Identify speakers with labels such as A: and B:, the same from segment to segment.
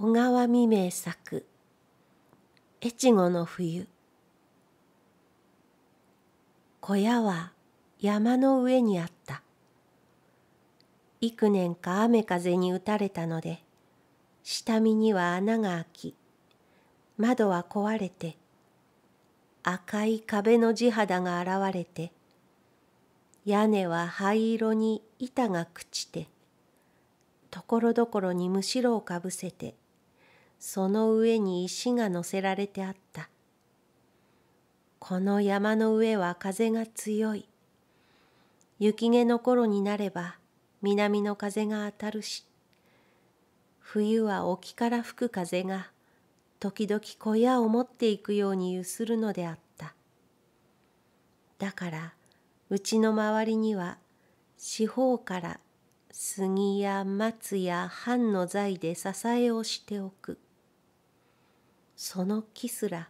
A: 小川未明作越後の冬小屋は山の上にあった幾年か雨風に打たれたので下見には穴が開き窓は壊れて赤い壁の地肌が現れて屋根は灰色に板が朽ちてところどころにむしろをかぶせてその上に石が乗せられてあった。この山の上は風が強い。雪毛の頃になれば南の風が当たるし、冬は沖から吹く風が時々小屋を持っていくように揺するのであった。だから、うちの周りには四方から杉や松や藩の材で支えをしておく。その木すら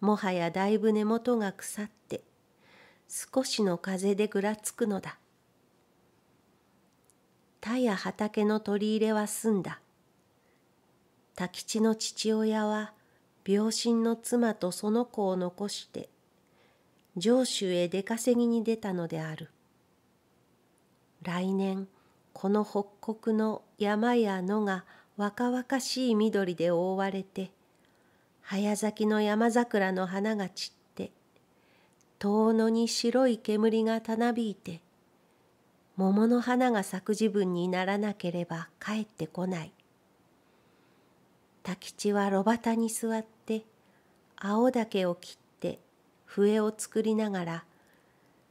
A: もはやだいぶ根元が腐って少しの風でぐらつくのだ田や畑の取り入れは済んだ田吉の父親は病身の妻とその子を残して上州へ出稼ぎに出たのである来年この北国の山や野が若々しい緑で覆われて早咲きの山桜の花が散って遠野に白い煙がたなびいて桃の花が咲く自分にならなければ帰ってこない滝地は炉端に座って青竹を切って笛を作りながら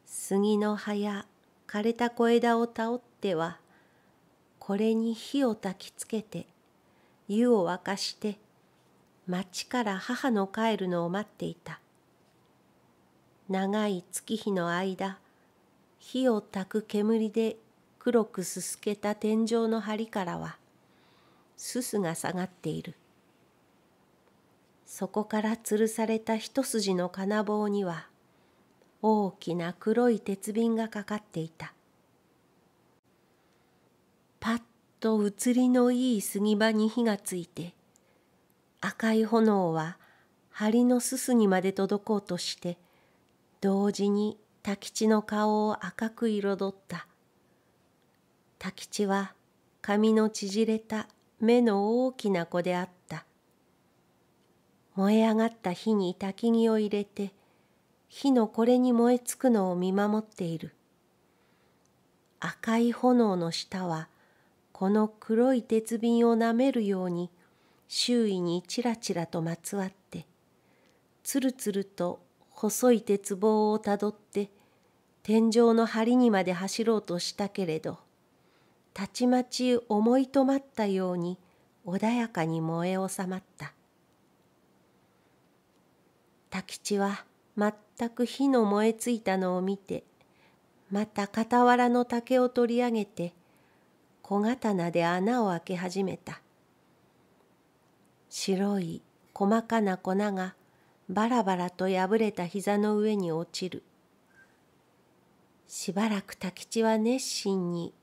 A: 杉の葉や枯れた小枝をたおってはこれに火をたきつけて湯を沸かして町から母の帰るのを待っていた長い月日の間火をたく煙で黒くすすけた天井の梁からはすすが下がっているそこから吊るされた一筋の金棒には大きな黒い鉄瓶がかかっていたパッと映りのいい杉場に火がついて赤い炎は梁のすすにまで届こうとして同時に多吉の顔を赤く彩った多吉は髪の縮れた目の大きな子であった燃え上がった火に焚き木を入れて火のこれに燃えつくのを見守っている赤い炎の下はこの黒い鉄瓶をなめるように周囲にちらちらとまつわってつるつると細い鉄棒をたどって天井の梁にまで走ろうとしたけれどたちまち思いとまったように穏やかに燃え収まった多吉は全く火の燃えついたのを見てまた傍らの竹を取り上げて小刀で穴を開け始めた白い細かな粉がバラバラと破れた膝の上に落ちるしばらく太吉は熱心に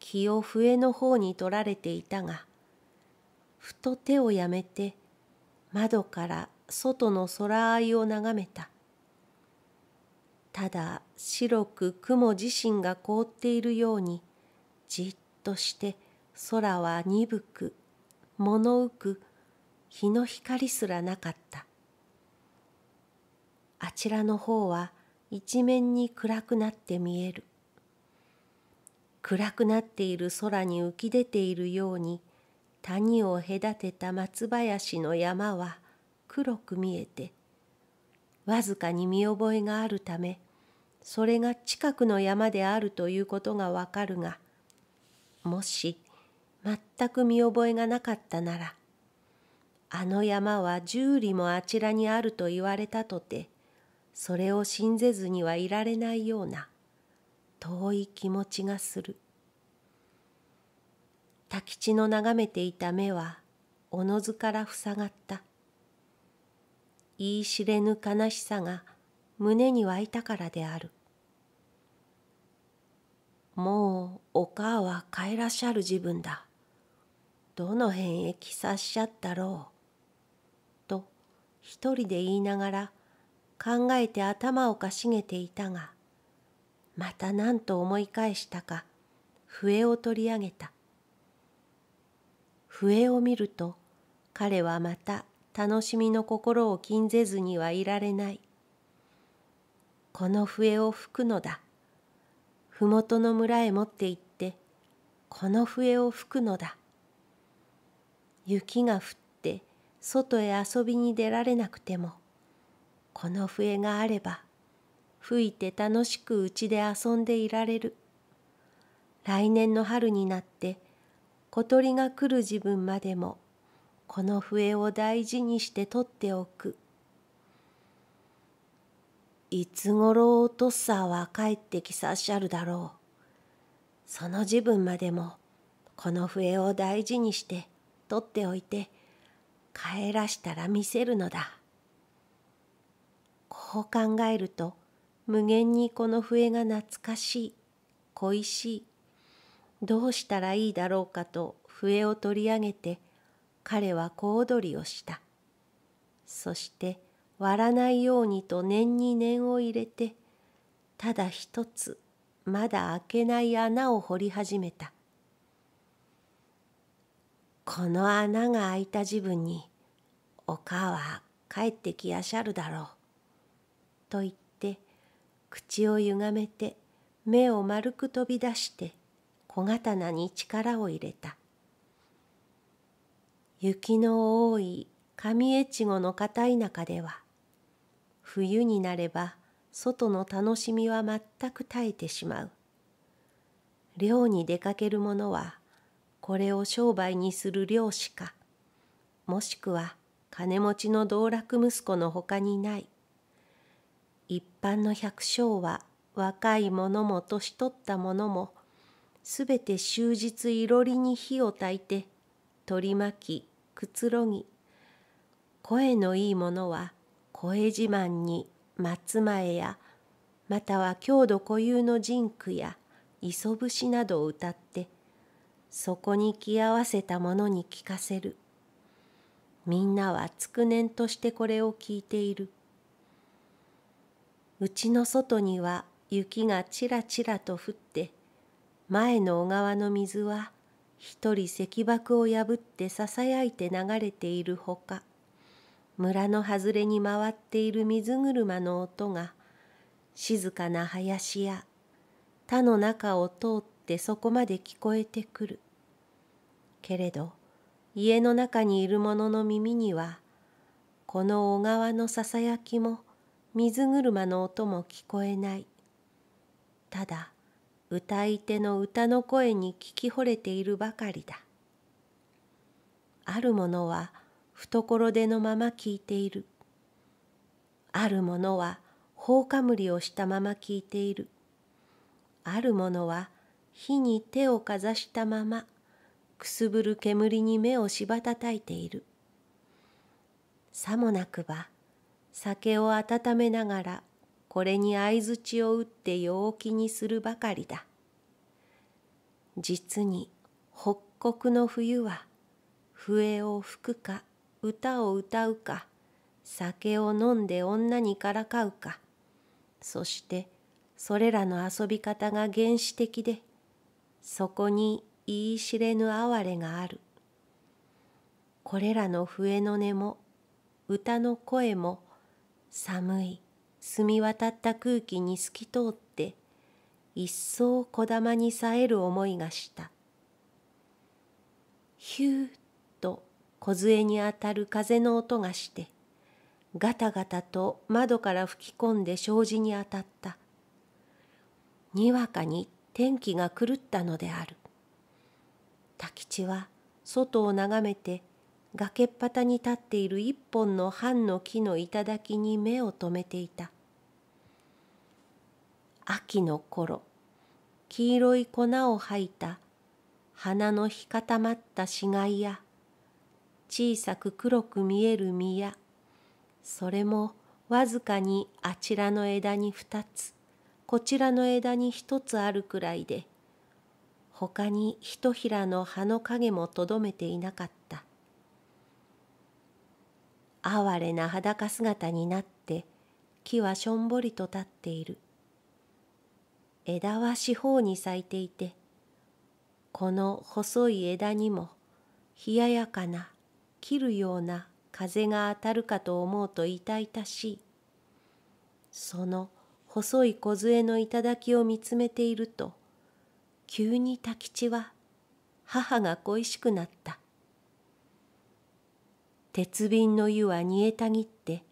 A: 気を笛の方に取られていたがふと手をやめて窓から外の空合いを眺めたただ白く雲自身が凍っているようにじっとして空は鈍く物浮く日の光すらなかったあちらの方は一面に暗くなって見える暗くなっている空に浮き出ているように谷を隔てた松林の山は黒く見えてわずかに見覚えがあるためそれが近くの山であるということがわかるがもし全く見覚えがなかったならあの山は十里もあちらにあると言われたとて、それを信ぜずにはいられないような、遠い気持ちがする。太吉の眺めていた目は、おのずから塞がった。言い知れぬ悲しさが胸に湧いたからである。もうお母は帰らしゃる自分だ。どの辺へ来さっしゃったろう。一人で言いながら考えて頭をかしげていたがまた何と思い返したか笛を取り上げた笛を見ると彼はまた楽しみの心を禁ぜずにはいられないこの笛を吹くのだ麓の村へ持って行ってこの笛を吹くのだ雪が降っ外へ遊びに出られなくてもこの笛があれば吹いて楽しくうちで遊んでいられる来年の春になって小鳥が来る自分までもこの笛を大事にして取っておくいつごろおっさは帰ってきさっしゃるだろうその時分までもこの笛を大事にして取っておいて帰らしたら見せるのだ。こう考えると無限にこの笛が懐かしい恋しいどうしたらいいだろうかと笛を取り上げて彼は小踊りをしたそして割らないようにと念に念を入れてただ一つまだ開けない穴を掘り始めた。この穴が開いた自分にお母は帰ってきやしゃるだろう」と言って口をゆがめて目を丸く飛び出して小刀に力を入れた雪の多い上越後の片田舎では冬になれば外の楽しみは全く絶えてしまう寮に出かける者はこれを商売にする漁師かもしくは金持ちの道楽息子のほかにない一般の百姓は若い者も年取った者もすべて終日いろりに火を焚いて取り巻きくつろぎ声のいい者は声自慢に松前やまたは郷土固有の人句や磯節などを歌ってそこに気合わせたものに聞かせる。みんなはつくねんとしてこれを聞いている。うちの外には雪がちらちらと降って、前の小川の水は一人石箔を破ってささやいて流れているほか、村の外れに回っている水車の音が、静かな林や田の中を通ってそこまで聞こえてくる。けれど家の中にいる者の耳にはこの小川のささやきも水車の音も聞こえないただ歌い手の歌の声に聞き惚れているばかりだあるものは懐でのまま聞いているあるものは放かむりをしたまま聞いているあるものは火に手をかざしたままくすぶる煙に目をしばたたいているさもなくば酒を温めながらこれに相づちを打って陽気にするばかりだ実に北国の冬は笛を吹くか歌を歌うか酒を飲んで女にからかうかそしてそれらの遊び方が原始的でそこに言い知れぬ哀れがある。これらの笛の音も歌の声も寒い澄み渡った空気に透き通って一層こだまにさえる思いがしたヒューッと梢にあたる風の音がしてガタガタと窓から吹き込んで障子に当たったにわかに天気が狂ったのである太吉は外を眺めて崖っ端に立っている一本の藩の木の頂に目を留めていた秋の頃黄色い粉を吐いた花の干固まった死骸や小さく黒く見える実やそれもわずかにあちらの枝に二つこちらの枝に一つあるくらいで他に一ひらの葉の影もとどめていなかった哀れな裸姿になって木はしょんぼりと立っている枝は四方に咲いていてこの細い枝にも冷ややかな切るような風が当たるかと思うと痛々しいその細い小杖の頂を見つめていると急に太吉は母が恋しくなった鉄瓶の湯は煮えたぎって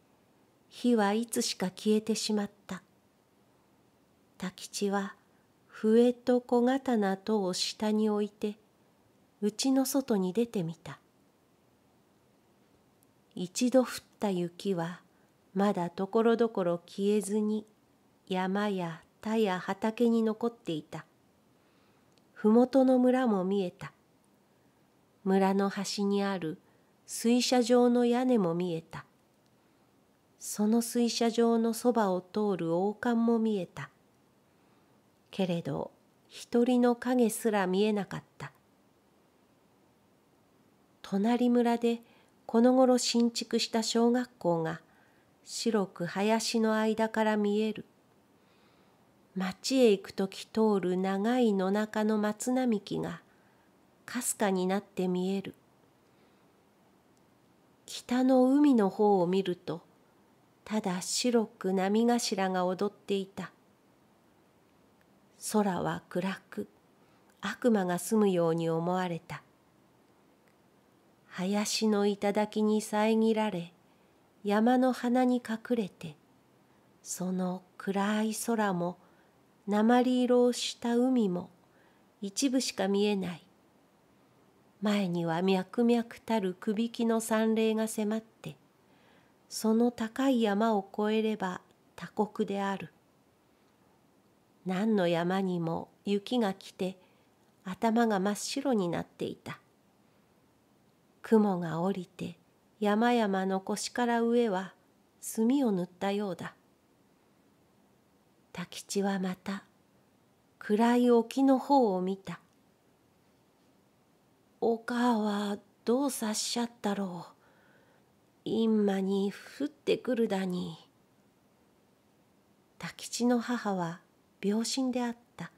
A: 火はいつしか消えてしまった太吉は笛と小刀とを下に置いてうちの外に出てみた一度降った雪はまだところどころ消えずに山や田や畑に残っていた麓の村も見えた。村の端にある水車場の屋根も見えた。その水車場のそばを通る王冠も見えた。けれど、一人の影すら見えなかった。隣村でこの頃新築した小学校が白く林の間から見える。町へ行く時通る長い野中の松並木がかすかになって見える北の海の方を見るとただ白く波頭が踊っていた空は暗く悪魔が住むように思われた林の頂に遮られ山の花に隠れてその暗い空も鉛色をした海も一部しか見えない前には脈々たるくびきの山霊が迫ってその高い山を越えれば他国である何の山にも雪が来て頭が真っ白になっていた雲が降りて山々の腰から上は墨を塗ったようだ太吉はまた暗い沖の方を見た。お母はどう察しちゃったろう。今に降ってくるだに。太吉の母は病身であった。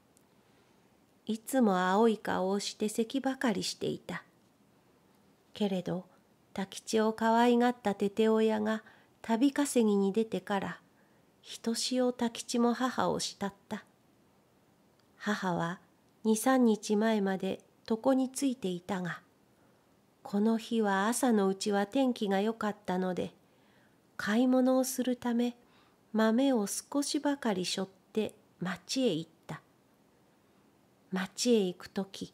A: いつも青い顔をして咳ばかりしていた。けれど太吉を可愛がったて親が旅稼ぎに出てからひとしおきちも母を慕った。母は二三日前まで床についていたが、この日は朝のうちは天気が良かったので、買い物をするため豆を少しばかりしょって町へ行った。町へ行くとき、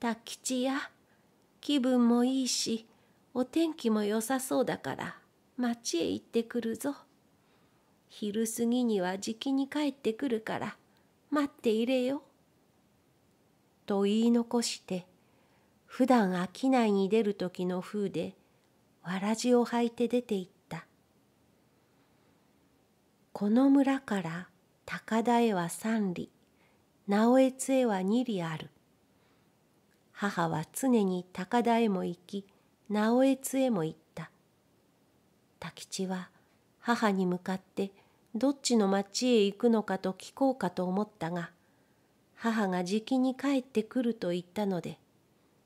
A: 太吉や、気分もいいし、お天気も良さそうだから、町へ行ってくるぞ。昼過ぎにはじきに帰ってくるから待っていれよ。と言い残して普段商いに出る時の風でわらじをはいて出て行ったこの村から高田へは三里直江津へは二里ある母は常に高田へも行き直江津へも行った太吉は母に向かってどっちの町へ行くのかと聞こうかと思ったが母がじきに帰ってくると言ったので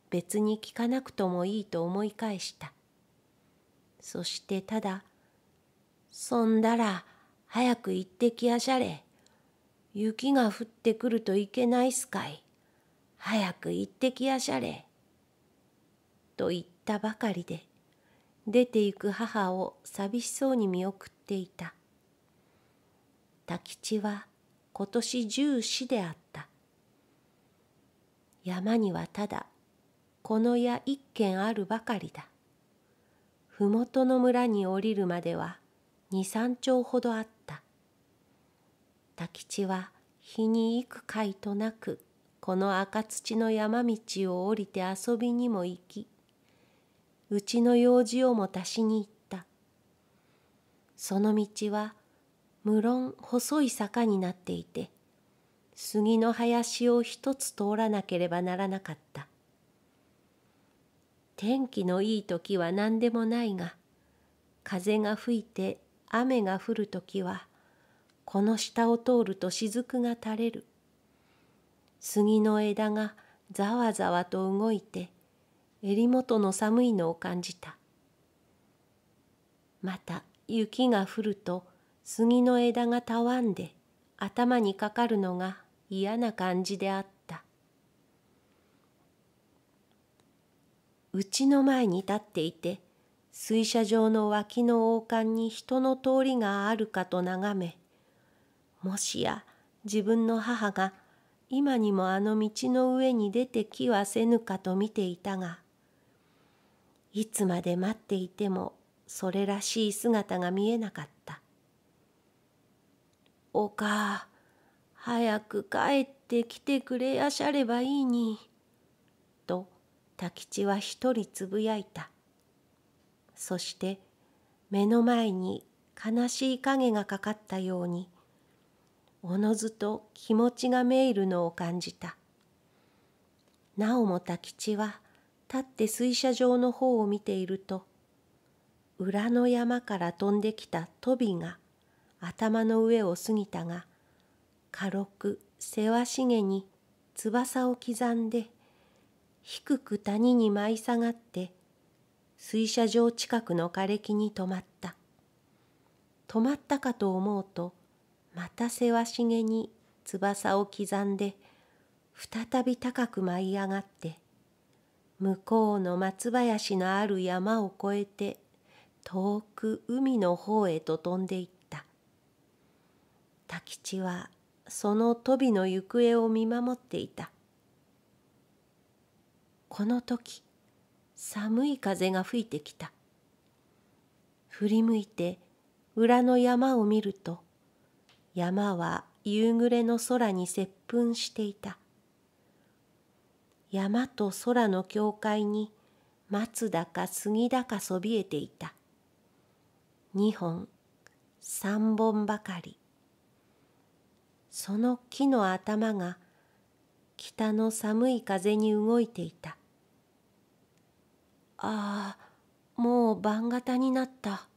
A: 別に聞かなくともいいと思い返したそしてただ「そんだら早く行ってきやしゃれ雪が降ってくるといけないすかい早く行ってきやしゃれ」と言ったばかりで出て行く母を寂しそうに見送っていた太吉は今年十四であった山にはただこの家一軒あるばかりだ麓の村に降りるまでは二三丁ほどあった太吉は日に幾回となくこの赤土の山道を降りて遊びにも行きうちの用事をも足しに行ったその道は無論細い坂になっていて杉の林を一つ通らなければならなかった天気のいい時は何でもないが風が吹いて雨が降る時はこの下を通ると雫が垂れる杉の枝がざわざわと動いて襟元の寒いのを感じたまた雪が降ると杉の枝がたわんで頭にかかるのが嫌な感じであったうちの前に立っていて水車場の脇の王冠に人の通りがあるかと眺めもしや自分の母が今にもあの道の上に出てきはせぬかと見ていたがいつまで待っていてもそれらしい姿が見えなかった「おか早く帰ってきてくれやしゃればいいに」と太吉は一人つぶやいたそして目の前に悲しい影がかかったようにおのずと気持ちがめいるのを感じたなおも太吉は立って水車場の方を見ていると裏の山から飛んできたトビが頭の上を過ぎたが軽くせわしげに翼を刻んで低く谷に舞い下がって水車場近くの枯れ木に止まった止まったかと思うとまたせわしげに翼を刻んで再び高く舞い上がって向こうの松林のある山を越えて遠く海の方へと飛んでいった太吉はその飛びの行方を見守っていたこの時寒い風が吹いてきた振り向いて裏の山を見ると山は夕暮れの空に接吻していた山と空の境界に松だか杉だかそびえていた。二本、三本ばかり。その木の頭が北の寒い風に動いていた。ああ、もう晩方になった。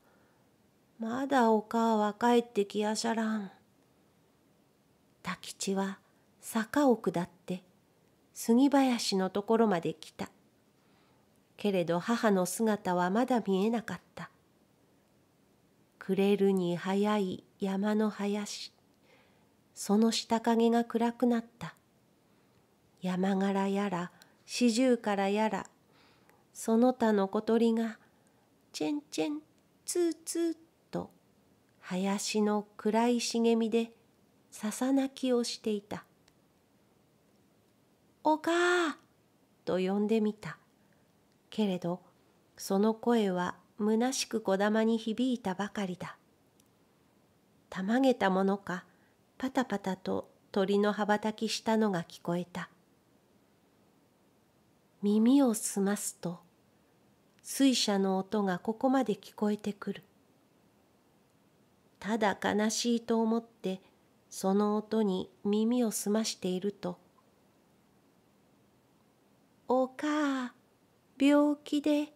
A: まだお母は帰ってきやしゃらん。太吉は坂を下って杉林のところまで来たけれど母の姿はまだ見えなかった暮れるに早い山の林その下影が暗くなった山柄やら四十からやらその他の小鳥がチェンチェンツーツーと林の暗い茂みでささなきをしていた。おかあ」と呼んでみた。けれど、その声はむなしくこだまに響いたばかりだ。たまげたものか、パタパタと鳥の羽ばたきしたのが聞こえた。耳をすますと、水車の音がここまで聞こえてくる。ただ悲しいと思って、その音に耳をすましていると、お母病気で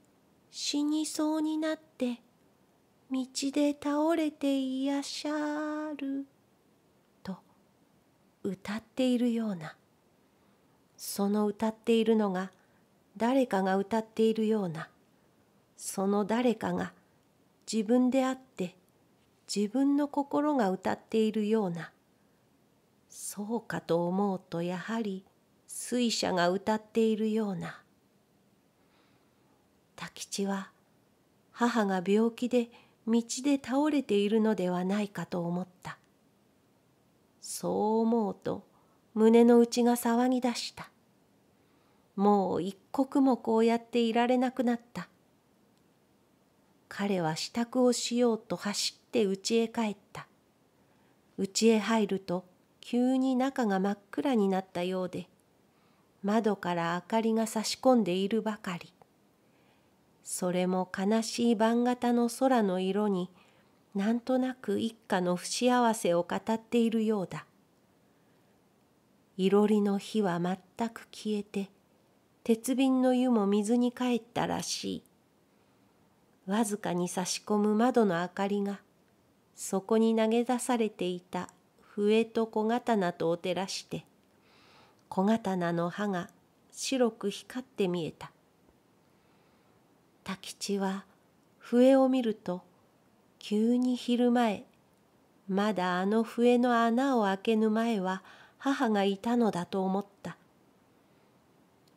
A: 死にそうになって道で倒れていらっしゃる」と歌っているようなその歌っているのが誰かが歌っているようなその誰かが自分であって自分の心が歌っているようなそうかと思うとやはり水車が歌っているような太吉は母が病気で道で倒れているのではないかと思ったそう思うと胸の内が騒ぎ出したもう一刻もこうやっていられなくなった彼は支度をしようと走って家へ帰った家へ入ると急に中が真っ暗になったようで窓から明かりが差し込んでいるばかりそれも悲しい晩型の空の色になんとなく一家の不幸せを語っているようだいろりの火は全く消えて鉄瓶の湯も水に帰ったらしいわずかに差し込む窓の明かりがそこに投げ出されていた笛と小刀とを照らして「小刀の刃が白く光って見えた太吉は笛を見ると急に昼前まだあの笛の穴を開けぬ前は母がいたのだと思った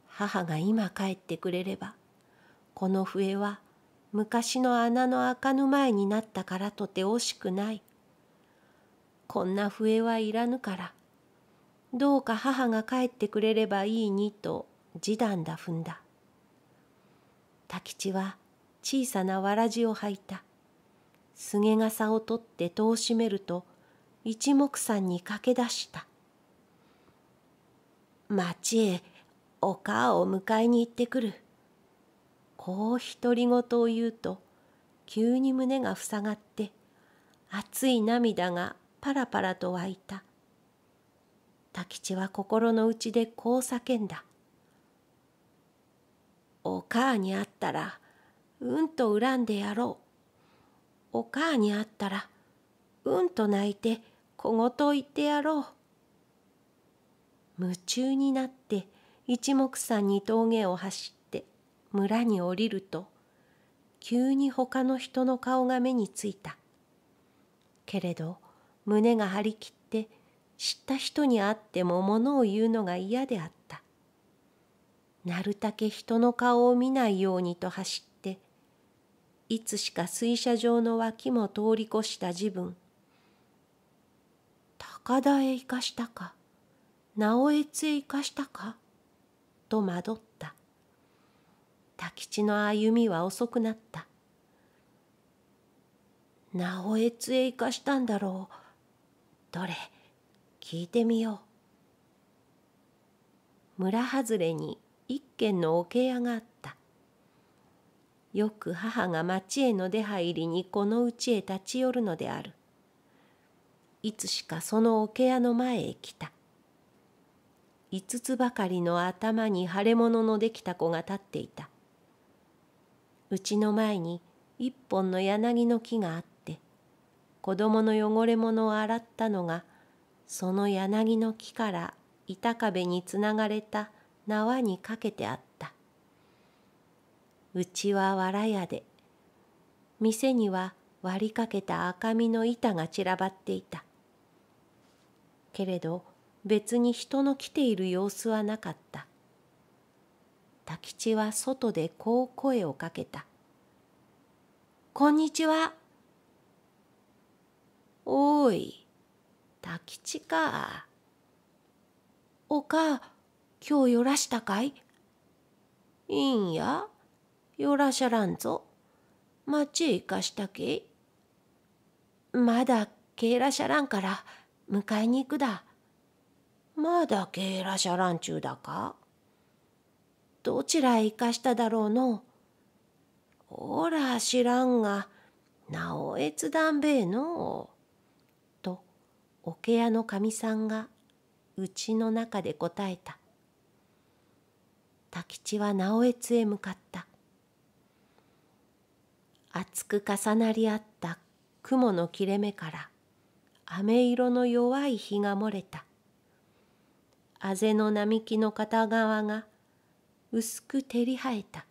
A: 母が今帰ってくれればこの笛は昔の穴の開かぬ前になったからとて惜しくないこんな笛はいらぬからどうか母が帰ってくれればいいにと示談だ踏んだ多吉は小さなわらじを履いた菅さを取って戸を閉めると一目散に駆け出した町へお母を迎えに行ってくるこう独り言を言うと急に胸が塞がって熱い涙がパラパラと湧いた太吉は心の内でこう叫んだ。お母に会ったらうんと恨んでやろう。お母に会ったらうんと泣いて小言を言ってやろう。夢中になって一目散に峠を走って村に降りると急に他の人の顔が目についた。けれど胸が張り切って知った人に会っても物を言うのが嫌であった。なるたけ人の顔を見ないようにと走って、いつしか水車場の脇も通り越した自分。高田へ行かしたか、直江津へ行かしたか、と惑った。田吉の歩みは遅くなった。直江津へ行かしたんだろう。どれ、聞いてみよう村外れに一軒の桶屋があったよく母が町への出入りにこの家へ立ち寄るのであるいつしかその桶屋の前へ来た五つばかりの頭に腫れ物のできた子が立っていたうちの前に一本の柳の木があって子供の汚れ物を洗ったのがその柳の木から板壁につながれた縄にかけてあった。うちはわら屋で、店には割りかけた赤身の板が散らばっていた。けれど別に人の来ている様子はなかった。太吉は外でこう声をかけた。こんにちは。おい。太吉か。おか、今日よらしたかいいいんや、よらしゃらんぞ。町へ行かしたけまだけいらしゃらんから、迎えに行くだ。まだけいらしゃらんちゅうだかどちらへ行かしただろうの。ほら、知らんが、なおえつだんべえの。桶屋のかみさんがうちの中で答えたき吉は直江津へ向かった厚く重なり合った雲の切れ目から飴色の弱い日が漏れたあぜの並木の片側が薄く照り生えた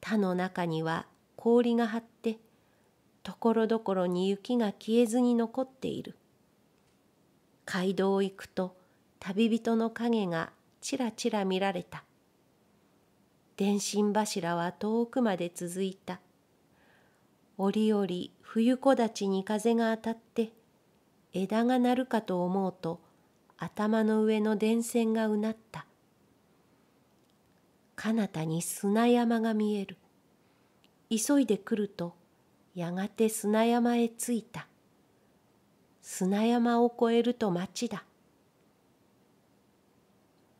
A: 田の中には氷が張ってところどころに雪が消えずに残っている街道を行くと旅人の影がちらちら見られた電信柱は遠くまで続いた折々冬木立に風が当たって枝が鳴るかと思うと頭の上の電線がうなった彼方に砂山が見える急いで来るとやがて砂山へ着いた砂山を越えると町だ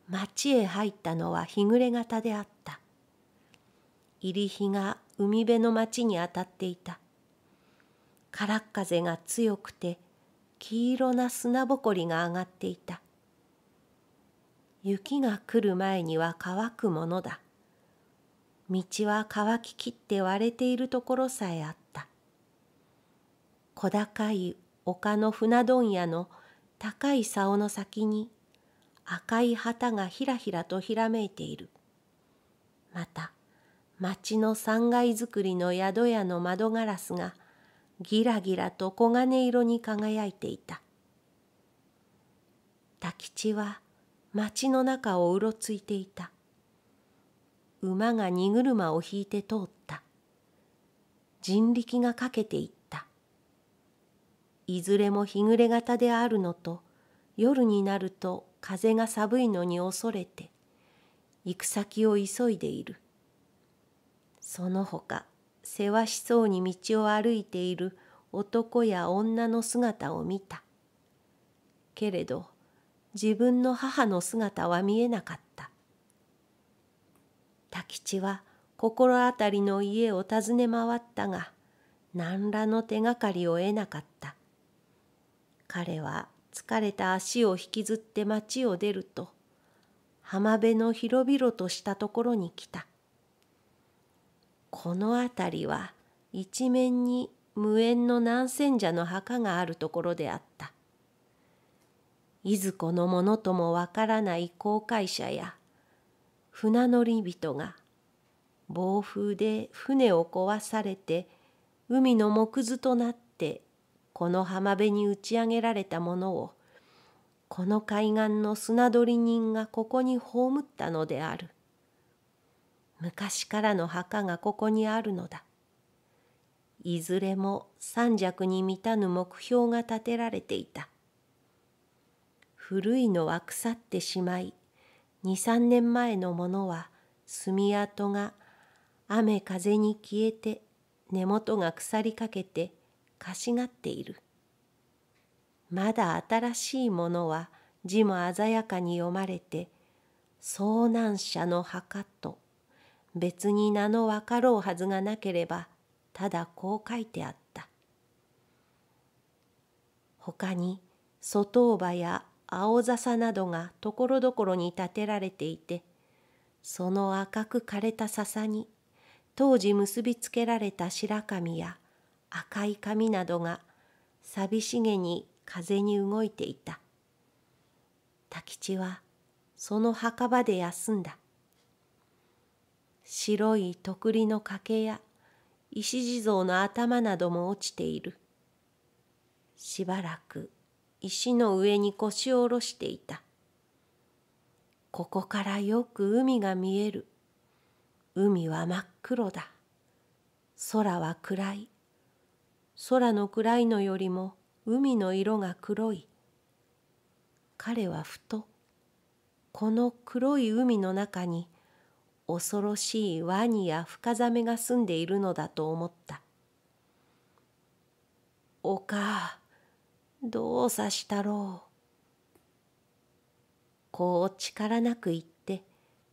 A: 町へ入ったのは日暮れ方であった入り日が海辺の町に当たっていた空っ風が強くて黄色な砂ぼこりが上がっていた雪が来る前には乾くものだ道は乾ききって割れているところさえあった小高い丘の船問屋の高い竿の先に赤い旗がひらひらとひらめいている。また町の3階造りの宿屋の窓ガラスがギラギラと黄金色に輝いていた。太吉は町の中をうろついていた。馬が荷車を引いて通った。人力がかけていった。いずれも日暮れ型であるのと夜になると風が寒いのに恐れて行く先を急いでいるその他せわしそうに道を歩いている男や女の姿を見たけれど自分の母の姿は見えなかった多吉は心当たりの家を訪ね回ったが何らの手がかりを得なかった彼は疲れた足を引きずって町を出ると浜辺の広々としたところに来たこの辺りは一面に無縁の南千者の墓があるところであったいずこのものともわからない航海者や船乗り人が暴風で船を壊されて海の木図となっこの浜辺に打ち上げられたものをこの海岸の砂取り人がここに葬ったのである。昔からの墓がここにあるのだ。いずれも三尺に満たぬ目標が立てられていた。古いのは腐ってしまい、二三年前のものは炭跡が雨風に消えて根元が腐りかけてかしがっているまだ新しいものは字も鮮やかに読まれて遭難者の墓と別に名の分かろうはずがなければただこう書いてあった他に外頭や青笹などがところどころに建てられていてその赤く枯れた笹に当時結びつけられた白神や赤い髪などが寂しげに風に動いていた太吉はその墓場で休んだ白い徳利の欠けや石地蔵の頭なども落ちているしばらく石の上に腰を下ろしていたここからよく海が見える海は真っ黒だ空は暗い空の暗いのよりも海の色が黒い彼はふとこの黒い海の中に恐ろしいワニや深ザメが住んでいるのだと思った「おかどうさしたろう」こう力なく言って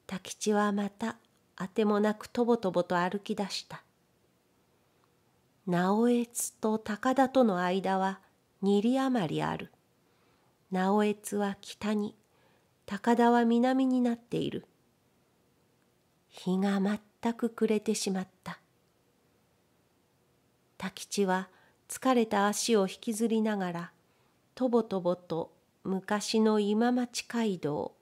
A: 多吉はまたあてもなくとぼとぼと歩き出した直江津と高田との間は二里余りある直江津は北に高田は南になっている日が全く暮れてしまった太吉は疲れた足を引きずりながらとぼとぼと昔の今町街道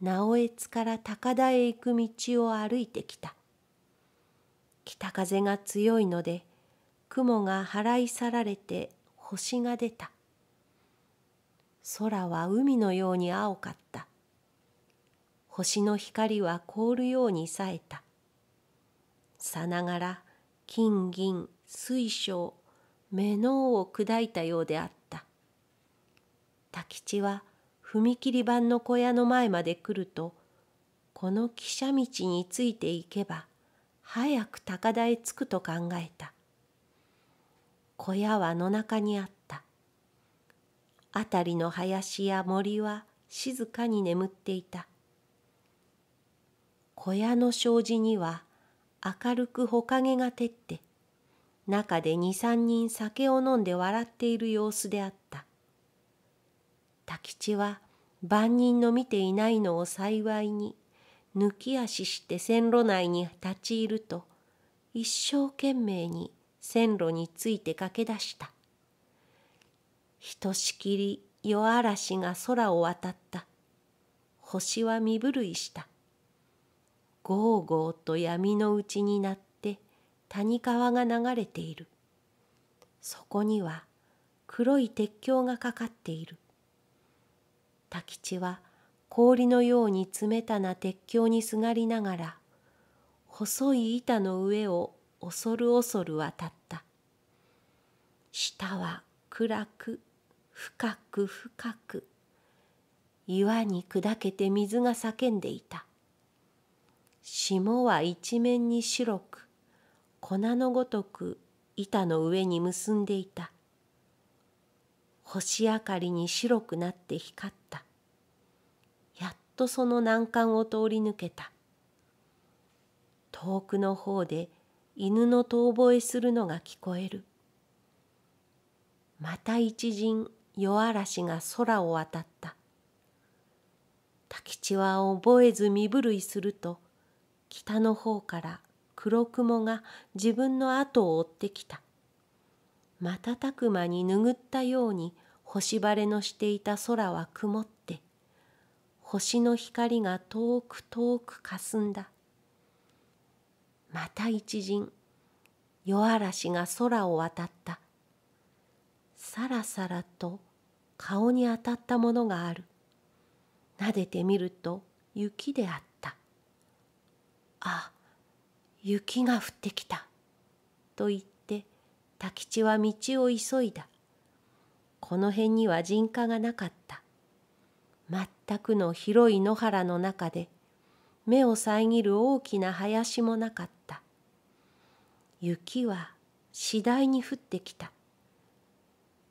A: 直江津から高田へ行く道を歩いてきた北風が強いので雲が払い去られて星が出た空は海のように青かった星の光は凍るように冴えたさながら金銀水晶目のを砕いたようであった太吉は踏切板の小屋の前まで来るとこの汽車道についていけば早く高台着くと考えた小屋は野中にあった辺りの林や森は静かに眠っていた小屋の障子には明るく木陰が照って中で二三人酒を飲んで笑っている様子であった滝地は万人の見ていないのを幸いに抜き足して線路内に立ち入ると一生懸命に線路について駆け出したひとしきり夜嵐が空を渡った星は身震いしたゴーゴーと闇の内になって谷川が流れているそこには黒い鉄橋がかかっている太吉は氷のように冷たな鉄橋にすがりながら細い板の上を恐る恐る渡った下は暗く深く深く岩に砕けて水が叫んでいた霜は一面に白く粉のごとく板の上に結んでいた星明かりに白くなって光ったやっとその難関を通り抜けた遠くの方で犬の遠吠えするのが聞こえるまた一陣夜嵐が空を渡った。太吉は覚えず身震いすると北の方から黒雲が自分の後を追ってきた。瞬く間に拭ったように星晴れのしていた空は曇って星の光が遠く遠くかすんだまた一陣夜嵐が空を渡ったさらさらと顔に当たったものがある。撫でてみると雪であった。あ、雪が降ってきた。と言って太吉は道を急いだ。この辺には人家がなかった。全くの広い野原の中で目を遮る大きな林もなかった。雪は次第に降ってきた。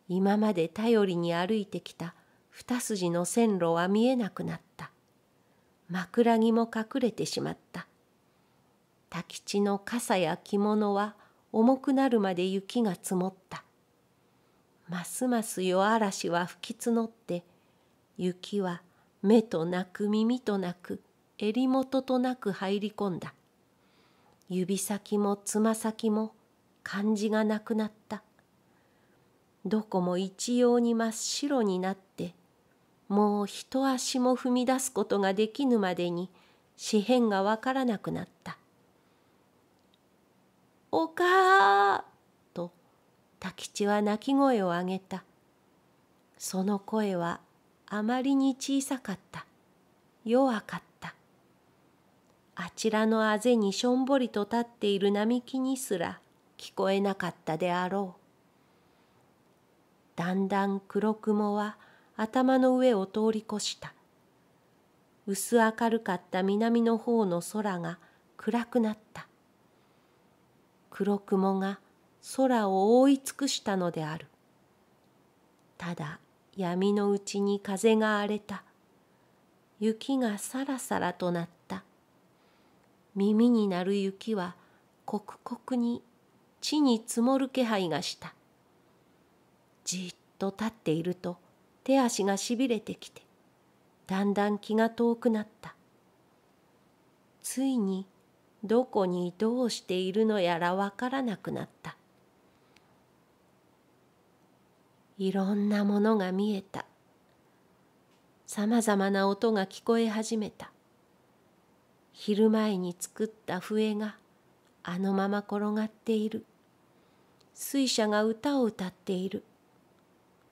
A: 今まで頼りに歩いてきた二筋の線路は見えなくなった枕木も隠れてしまった太吉の傘や着物は重くなるまで雪が積もったますます夜嵐は吹き募って雪は目となく耳となく襟元となく入り込んだ指先もつま先も感じがなくなったどこも一様に真っ白になってもう一足も踏み出すことができぬまでに紙辺がわからなくなった。おかあ!」と太吉は泣き声を上げた。その声はあまりに小さかった。弱かった。あちらのあぜにしょんぼりと立っている並木にすら聞こえなかったであろう。だんだん黒雲は頭の上を通り越した薄明るかった南の方の空が暗くなった黒雲が空を覆い尽くしたのであるただ闇のうちに風が荒れた雪がさらさらとなった耳になる雪は刻々に地に積もる気配がしたじっと立っていると手足がしびれてきてだんだん気が遠くなったついにどこにどうしているのやらわからなくなったいろんなものが見えたさまざまな音が聞こえ始めた昼前に作った笛があのまま転がっている水車が歌を歌っている「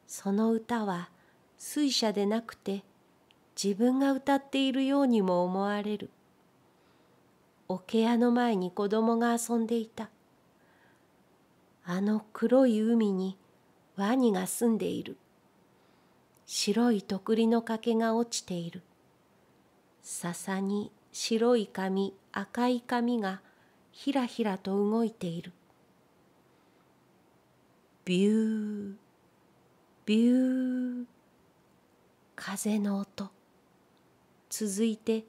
A: その歌は水車でなくて自分が歌っているようにも思われる。桶屋の前に子供が遊んでいた。あの黒い海にワニが住んでいる。白い徳利の欠が落ちている。笹に白い髪、赤い髪がひらひらと動いている。ビュー。ビュー風の音続いて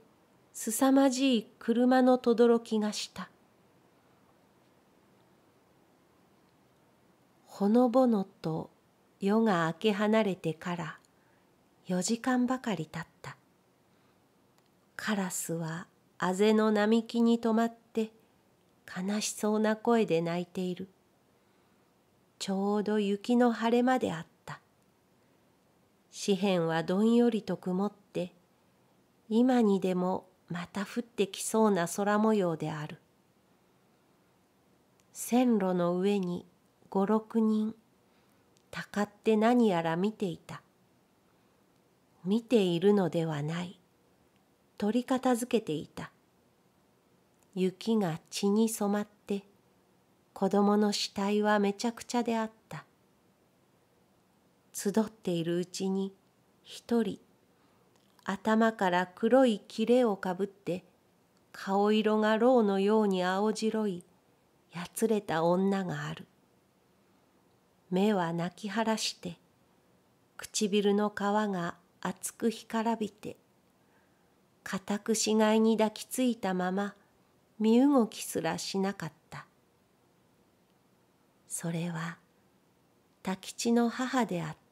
A: すさまじい車のとどろきがしたほのぼのと夜が明け離れてから4時間ばかり経ったカラスはあぜの並木に止まって悲しそうな声で泣いているちょうど雪の晴れまであった紙片はどんよりと曇って今にでもまた降ってきそうな空模様である線路の上に五六人たかって何やら見ていた見ているのではない取り片付けていた雪が血に染まって子供の死体はめちゃくちゃであった集っているうちに一人頭から黒いキれをかぶって顔色がろうのように青白いやつれた女がある目は泣き晴らして唇の皮が厚く干からびて固く死骸に抱きついたまま身動きすらしなかったそれは多吉の母であった